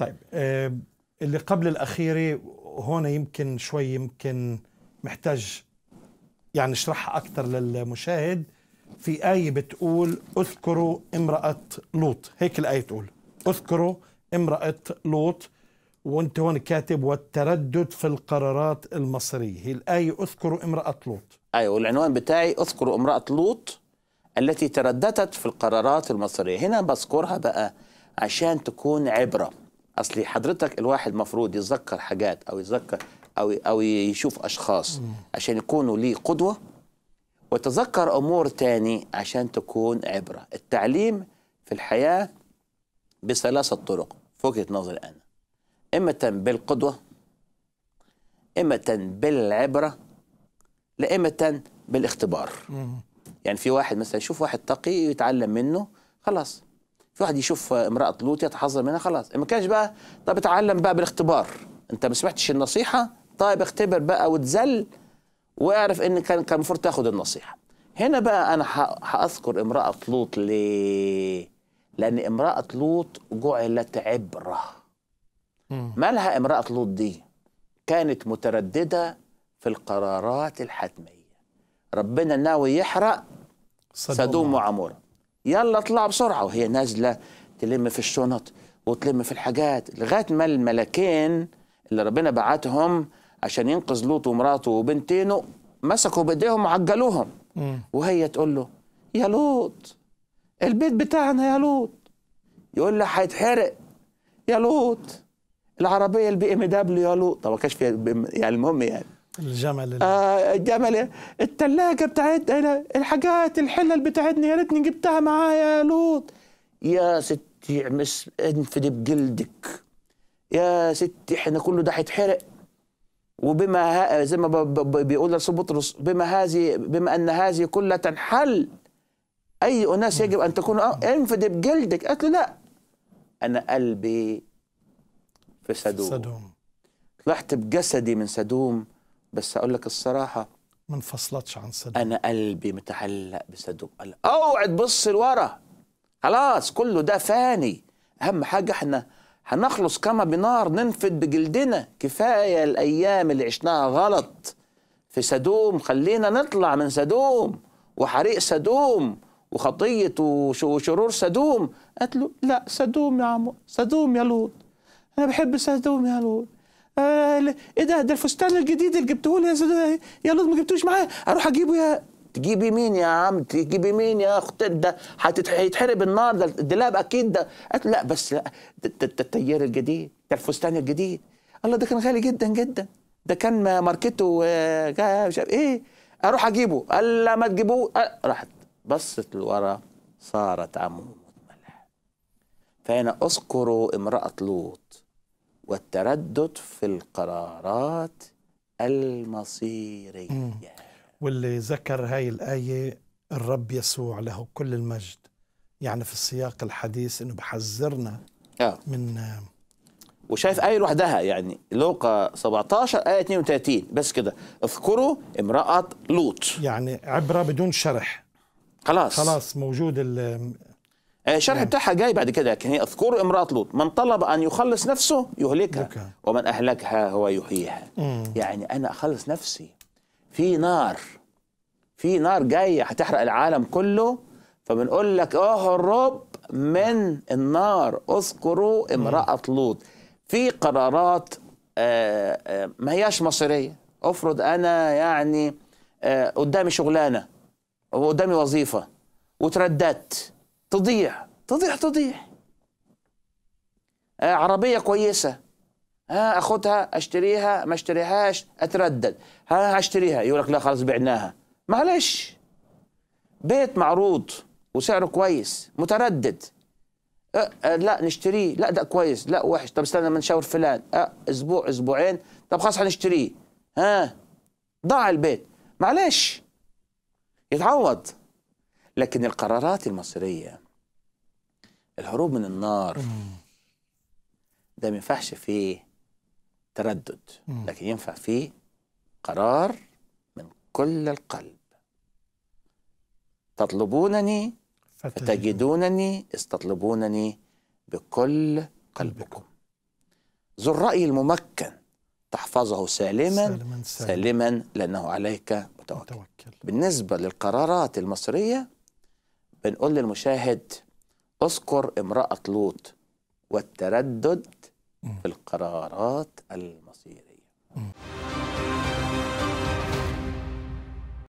طيب اللي قبل الأخيرة هون يمكن شوي يمكن محتاج يعني اشرحها أكثر للمشاهد في آية بتقول اذكروا امرأة لوط هيك الآية تقول اذكروا امرأة لوط وانت هون كاتب والتردد في القرارات المصرية هي الآية اذكروا امرأة لوط أيوة والعنوان بتاعي اذكروا امرأة لوط التي ترددت في القرارات المصرية هنا بذكرها بقى عشان تكون عبرة اصل حضرتك الواحد المفروض يتذكر حاجات او يتذكر او او يشوف اشخاص عشان يكونوا ليه قدوه وتذكر امور تاني عشان تكون عبره التعليم في الحياه بثلاثه طرق في وجهه نظري انا اما بالقدوه اما بالعبره لا اما بالاختبار يعني في واحد مثلا يشوف واحد تقي ويتعلم منه خلاص في واحد يشوف امراه لوط يتحذر منها خلاص ما كانش بقى طب اتعلم بقى بالاختبار انت ما سمعتش النصيحه طيب اختبر بقى وتذل واعرف ان كان كان المفروض تاخد النصيحه هنا بقى انا هاذكر امراه لوط ليه لان امراه لوط جعلت عبره مالها امراه لوط دي كانت متردده في القرارات الحتميه ربنا ناوي يحرق صدوم وعموره يلا اطلع بسرعه وهي نازله تلم في الشنط وتلم في الحاجات لغايه ما الملكين اللي ربنا بعتهم عشان ينقذ لوط ومراته وبنتينه مسكوا بايديهم وعجلوهم وهي تقول له يا لوط البيت بتاعنا يا لوط يقول لها هيتحرق يا لوط العربيه البي ام دبليو يا لوط طب ما كانش فيها يعني المهم يعني الجمل آه الجمل الثلاجه بتاعتنا الحاجات الحلل بتاعتنا يا ريتني جبتها معايا يا لوط يا ستي مس انفد بجلدك يا ستي احنا كله ده هيتحرق وبما زي ما بيقول الرسول بطرس بما هذه بما ان هذه كلها تنحل اي اناس يجب ان تكون آه، انفد بجلدك قالت له لا انا قلبي في سدوم, رحت طلعت بجسدي من سدوم بس اقول لك الصراحه ما انفصلتش عن صدق انا قلبي متعلق بصدق اوعى تبص لورا خلاص كله ده فاني اهم حاجه احنا هنخلص كما بنار ننفد بجلدنا كفايه الايام اللي عشناها غلط في سدوم خلينا نطلع من سدوم وحريق سدوم وخطيه وشرور سدوم قالت له لا سدوم يا عمو سدوم يا لوط انا بحب سدوم يا لوط آه، ايه ده ده الفستان الجديد اللي جبته لي يا يا لطفي ما جبتوش معايا اروح اجيبه يا تجيبي مين يا عم تجيبي مين يا اخت ده هيتحرق النار ده الدولاب اكيد ده قالت لا بس لا ده, التيار الجديد ده الفستان الجديد الله ده كان غالي جدا جدا ده كان ماركته آه، مش ايه اروح اجيبه قال لا ما تجيبوه راحت بصت لورا صارت عمو ملح اذكر اذكروا امرأة لوط والتردد في القرارات المصيرية واللي ذكر هاي الآية الرب يسوع له كل المجد يعني في السياق الحديث أنه بحذرنا آه. من وشايف آية لوحدها يعني لوقا 17 آية 32 بس كده اذكروا امرأة لوط يعني عبرة بدون شرح خلاص خلاص موجود آه، الشرح نعم. بتاعها جاي بعد كده لكن هي اذكروا امراه لوط من طلب ان يخلص نفسه يهلكها ومن اهلكها هو يحييها يعني انا اخلص نفسي في نار في نار جايه هتحرق العالم كله فبنقول لك اهرب من النار اذكروا امراه لوط في قرارات آه، آه، ما هياش مصيريه افرض انا يعني قدامي شغلانه وقدامي وظيفه وترددت تضيع تضيع تضيع آه، عربية كويسة آه، ها أخدها أشتريها ما أشتريهاش أتردد ها أشتريها يقول لك لا خلاص بعناها معلش بيت معروض وسعره كويس متردد أه أه لا نشتريه لا ده كويس لا وحش طب استنى ما نشاور فلان أه اسبوع اسبوعين طب خلاص هنشتريه ها ضاع البيت معلش يتعوض لكن القرارات المصرية الهروب من النار ده ما ينفعش فيه تردد لكن ينفع فيه قرار من كل القلب تطلبونني فتجدونني استطلبونني بكل قلبكم ذو الرأي الممكن تحفظه سالما سالما, سالما, سالما لأنه عليك متوكل. متوكل بالنسبة للقرارات المصرية بنقول للمشاهد اذكر امرأة لوط والتردد في القرارات المصيرية